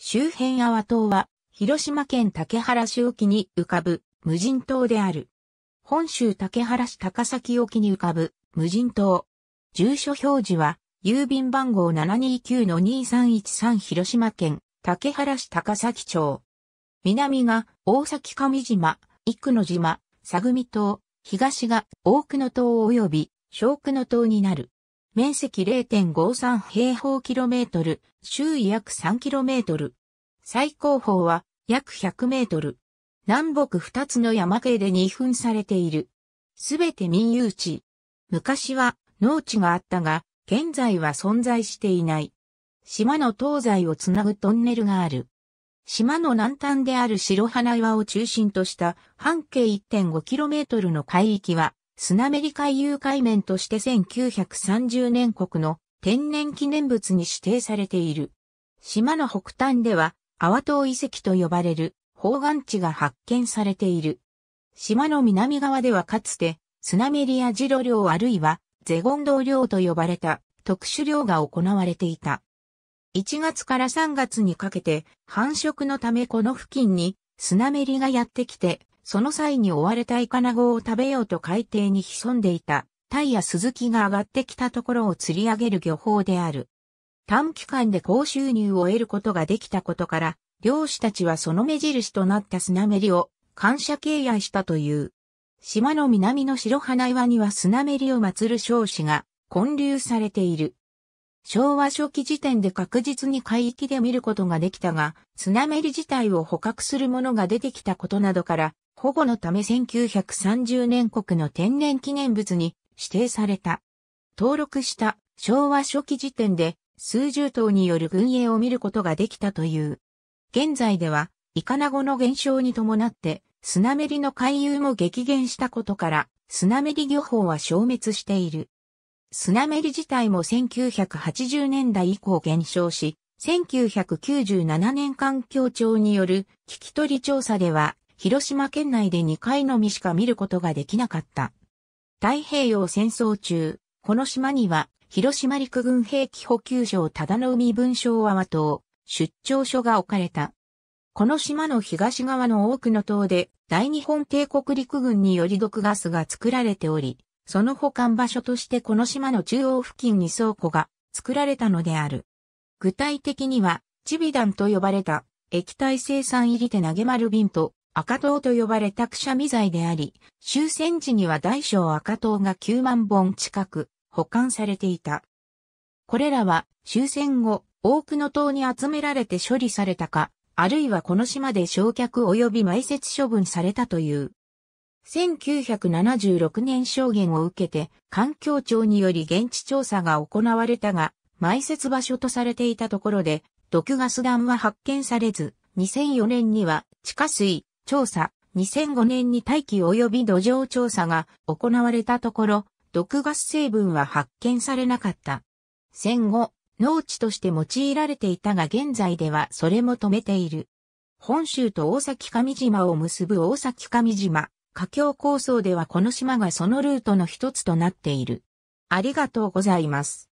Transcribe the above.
周辺阿波島は、広島県竹原市沖に浮かぶ無人島である。本州竹原市高崎沖に浮かぶ無人島。住所表示は、郵便番号729-2313広島県竹原市高崎町。南が大崎上島、幾野島、佐組島、東が大久野島及び小久野島になる。面積0.53平方キロメートル、周囲約3キロメートル。最高峰は約100メートル。南北2つの山系で二分されている。すべて民有地。昔は農地があったが、現在は存在していない。島の東西をつなぐトンネルがある。島の南端である白花岩を中心とした半径 1.5km の海域はスナメリ海遊海面として1930年国の天然記念物に指定されている。島の北端では、アワ島遺跡と呼ばれる方眼地が発見されている。島の南側ではかつて、スナメリアジロ漁あるいはゼゴンド漁と呼ばれた特殊漁が行われていた。1月から3月にかけて繁殖のためこの付近にスナメリがやってきてその際に追われたイカナゴを食べようと海底に潜んでいた、タイやスズキが上がってきたところを釣り上げる漁法である。短期間で高収入を得ることができたことから、漁師たちはその目印となったスナメリを感謝敬愛したという。島の南の白花岩にはスナメリを祀る少子が建立されている。昭和初期時点で確実に海域で見ることができたが、スナメリ自体を捕獲するものが出てきたことなどから、保護のため1930年国の天然記念物に指定された。登録した昭和初期時点で数十頭による軍営を見ることができたという。現在では、イカナゴの減少に伴って、スナメリの回遊も激減したことから、スナメリ漁法は消滅している。スナメリ自体も1980年代以降減少し、1997年環境庁による聞き取り調査では、広島県内で2回のみしか見ることができなかった。太平洋戦争中、この島には、広島陸軍兵器補給所た忠の海文章和和島、出張所が置かれた。この島の東側の多くの島で、大日本帝国陸軍により毒ガスが作られており、その保管場所としてこの島の中央付近に倉庫が作られたのである。具体的には、チビダンと呼ばれた液体生産入り手投げ丸瓶と赤糖と呼ばれたくしゃみ剤であり、終戦時には大小赤糖が9万本近く保管されていた。これらは終戦後、多くの塔に集められて処理されたか、あるいはこの島で焼却及び埋設処分されたという。1976年証言を受けて、環境庁により現地調査が行われたが、埋設場所とされていたところで、毒ガス弾は発見されず、2004年には地下水調査、2005年に大気及び土壌調査が行われたところ、毒ガス成分は発見されなかった。戦後、農地として用いられていたが現在ではそれも止めている。本州と大崎上島を結ぶ大崎上島。架橋構想ではこの島がそのルートの一つとなっている。ありがとうございます。